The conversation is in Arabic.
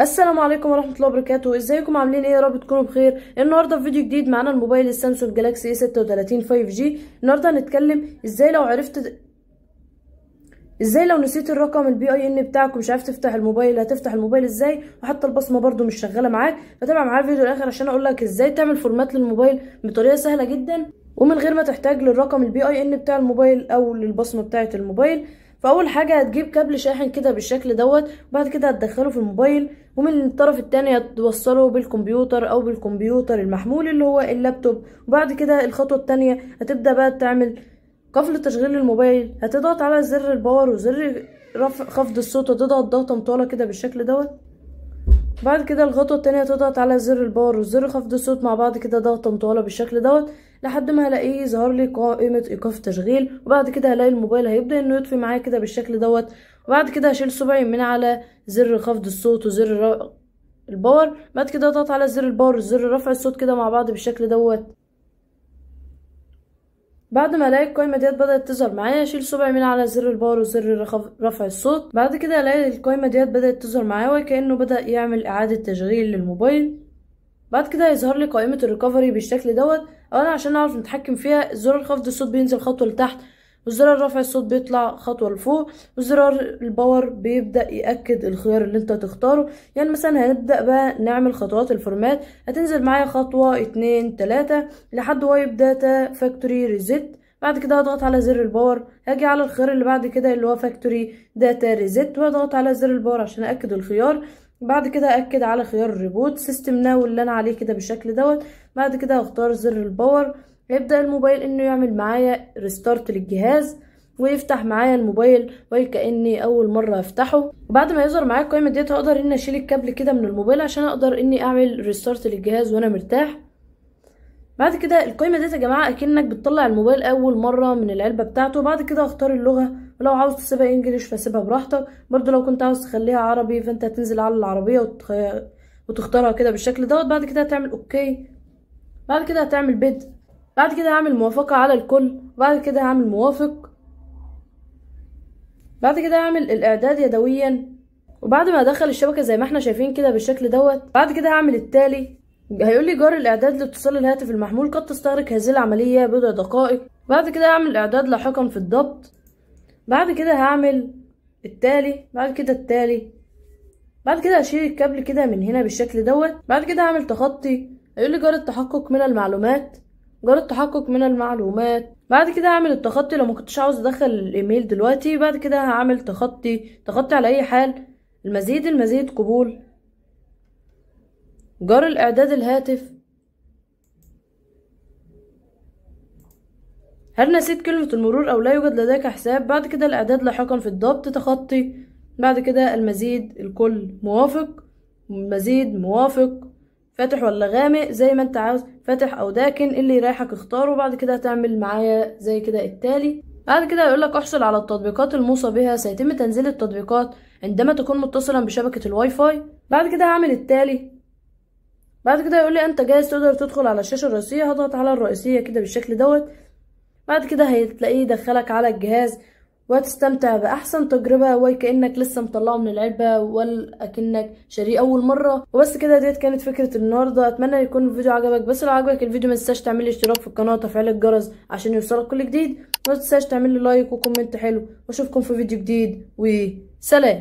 السلام عليكم ورحمه الله وبركاته ازيكم عاملين ايه يا رب تكونوا بخير النهارده في فيديو جديد معانا الموبايل السامسونج جالاكسي اي 36 5G النهارده هنتكلم ازاي لو عرفت ازاي لو نسيت الرقم البي اي ان بتاعك ومش عارف تفتح الموبايل هتفتح الموبايل ازاي وحتى البصمه برده مش شغاله معاك فتابع معايا الفيديو الاخر عشان اقول لك ازاي تعمل فورمات للموبايل بطريقه سهله جدا ومن غير ما تحتاج للرقم البي اي ان بتاع الموبايل او للبصمه بتاعه الموبايل فاول حاجه هتجيب كابل شاحن كده بالشكل دوت وبعد كده هتدخله في الموبايل ومن الطرف التاني هتوصله بالكمبيوتر او بالكمبيوتر المحمول اللي هو اللابتوب وبعد كده الخطوه التانيه هتبدا بقى تعمل قفل تشغيل الموبايل هتضغط على زر الباور وزر رفع خفض الصوت هتضغط ضغطه مطوله كده بالشكل دوت بعد كده الخطوه التانية هتضغط على زر الباور وزر خفض الصوت مع بعض كده ضغطه مطوله بالشكل دوت لحد ما هلاقيه ظهر لي قائمه ايقاف تشغيل وبعد كده هلاقي الموبايل هيبدا انه يطفي معايا كده بالشكل دوت وبعد كده هشيل صبعي من على زر خفض الصوت وزر الباور بعد كده اضغط على زر الباور وزر رفع الصوت كده مع بعض بالشكل دوت بعد ما الاقي القايمه ديت بدات تظهر معايا اشيل صبعي من على زر الباور وزر رفع الصوت بعد كده الاقي القايمه ديت بدات تظهر معايا وكانه بدا يعمل اعاده تشغيل للموبايل بعد كده هيظهر لي قائمه الريكفري بالشكل دوت اولا عشان اعرف نتحكم فيها زرار خفض الصوت بينزل خطوه لتحت والزرار رفع الصوت بيطلع خطوه لفوق وزرار الباور بيبدا ياكد الخيار اللي انت تختاره يعني مثلا هنبدا بقى نعمل خطوات الفورمات هتنزل معايا خطوه اتنين تلاتة لحد وايب داتا فاكتوري ريزيت بعد كده هضغط على زر الباور هاجي على الخيار اللي بعد كده اللي هو فاكتوري داتا ريزيت وهضغط على زر الباور عشان أأكد الخيار بعد كده اكد على خيار الريبوت سيستم ناو اللي انا عليه كده بالشكل دوت بعد كده هختار زر الباور هيبدا الموبايل انه يعمل معايا ريستارت للجهاز ويفتح معايا الموبايل وكاني اول مره افتحه وبعد ما يظهر معايا القائمه ديت هقدر اني اشيل الكابل كده من الموبايل عشان اقدر اني اعمل ريستارت للجهاز وانا مرتاح بعد كده القائمة ديت يا جماعة اكنك بتطلع الموبايل اول مرة من العلبة بتاعته بعد كده اختار اللغة ولو عاوز تسيبها انجليش فسيبها براحتك برضو لو كنت عاوز تخليها عربي فانت هتنزل على العربية وتخ... وتختارها كده بالشكل دوت بعد كده هتعمل اوكي بعد كده هتعمل بدء بعد كده هعمل موافقة على الكل بعد كده هعمل موافق بعد كده هعمل الاعداد يدويا وبعد ما ادخل الشبكة زي ما احنا شايفين كده بالشكل دوت بعد كده هعمل التالي هيقول لي جار الاعداد لاتصال الهاتف المحمول قد تستغرق هذه العمليه بضع دقائق بعد كده هعمل اعداد لاحقا في الضبط بعد كده هعمل التالي بعد كده التالي بعد كده هشيل الكابل كده من هنا بالشكل دوت بعد كده هعمل تخطي هيقول لي جار التحقق من المعلومات جار التحقق من المعلومات بعد كده هعمل التخطي لو ما كنتش عاوز ادخل الايميل دلوقتي بعد كده هعمل تخطي تخطي على اي حال المزيد المزيد قبول جار الإعداد الهاتف هل نسيت كلمة المرور أو لا يوجد لديك حساب بعد كده الإعداد لاحقا في الضبط تخطي بعد كده المزيد الكل موافق مزيد موافق فاتح ولا غامق زي ما انت عاوز فاتح او داكن إيه اللي يريحك اختاره بعد كده هتعمل معايا زي كده التالي بعد كده لك احصل على التطبيقات الموصى بها سيتم تنزيل التطبيقات عندما تكون متصلا بشبكة الواي فاي بعد كده هعمل التالي بعد كده يقول لي انت جاهز تقدر تدخل على الشاشه الرئيسيه هضغط على الرئيسيه كده بالشكل دوت بعد كده هتلاقيه يدخلك على الجهاز وهتستمتع باحسن تجربه وكانك لسه مطلعه من العلبه ولا اكنك شاريه اول مره وبس كده ديت كانت فكره النهارده اتمنى يكون الفيديو عجبك بس لو عجبك الفيديو ما تنساش تعمل اشتراك في القناه وتفعيل الجرس عشان يوصلك كل جديد ما تنساش تعمل لي لايك وكومنت حلو واشوفكم في فيديو جديد وسلام